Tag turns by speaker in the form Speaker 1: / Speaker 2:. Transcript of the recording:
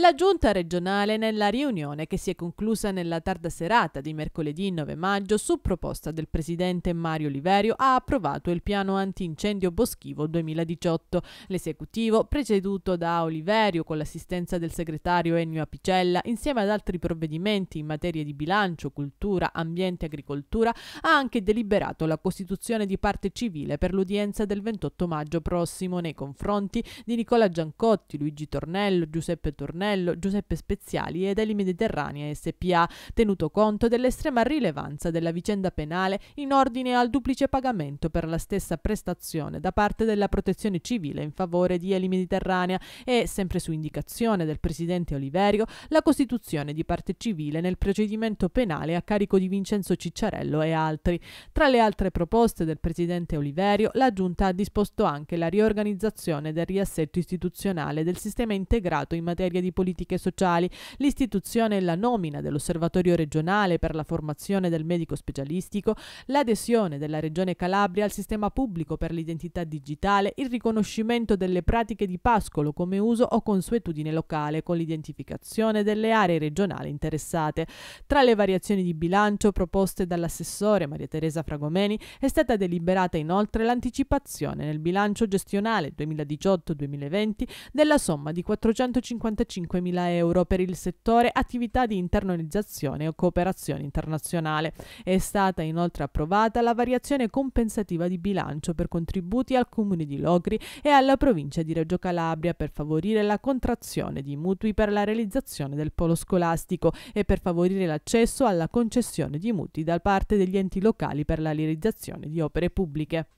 Speaker 1: la giunta regionale nella riunione che si è conclusa nella tarda serata di mercoledì 9 maggio su proposta del presidente Mario Liverio ha approvato il piano antincendio boschivo 2018. L'esecutivo, preceduto da Oliverio con l'assistenza del segretario Ennio Apicella, insieme ad altri provvedimenti in materia di bilancio, cultura, ambiente e agricoltura, ha anche deliberato la costituzione di parte civile per l'udienza del 28 maggio prossimo nei confronti di Nicola Giancotti, Luigi Tornello, Giuseppe Tornello, Brunello, Giuseppe Speziali e Eli Mediterranea SPA, tenuto conto dell'estrema rilevanza della vicenda penale in ordine al duplice pagamento per la stessa prestazione da parte della Protezione Civile in favore di Eli Mediterranea e, sempre su indicazione del Presidente Oliverio, la costituzione di parte civile nel procedimento penale a carico di Vincenzo Cicciarello e altri. Tra le altre proposte del Presidente Oliverio, la Giunta ha disposto anche la riorganizzazione del riassetto istituzionale del sistema integrato in materia di politiche sociali, l'istituzione e la nomina dell'osservatorio regionale per la formazione del medico specialistico, l'adesione della Regione Calabria al sistema pubblico per l'identità digitale, il riconoscimento delle pratiche di pascolo come uso o consuetudine locale con l'identificazione delle aree regionali interessate. Tra le variazioni di bilancio proposte dall'assessore Maria Teresa Fragomeni è stata deliberata inoltre l'anticipazione nel bilancio gestionale 2018-2020 della somma di 455 5.000 euro per il settore attività di internalizzazione o cooperazione internazionale. È stata inoltre approvata la variazione compensativa di bilancio per contributi al comune di Logri e alla provincia di Reggio Calabria per favorire la contrazione di mutui per la realizzazione del polo scolastico e per favorire l'accesso alla concessione di mutui da parte degli enti locali per la realizzazione di opere pubbliche.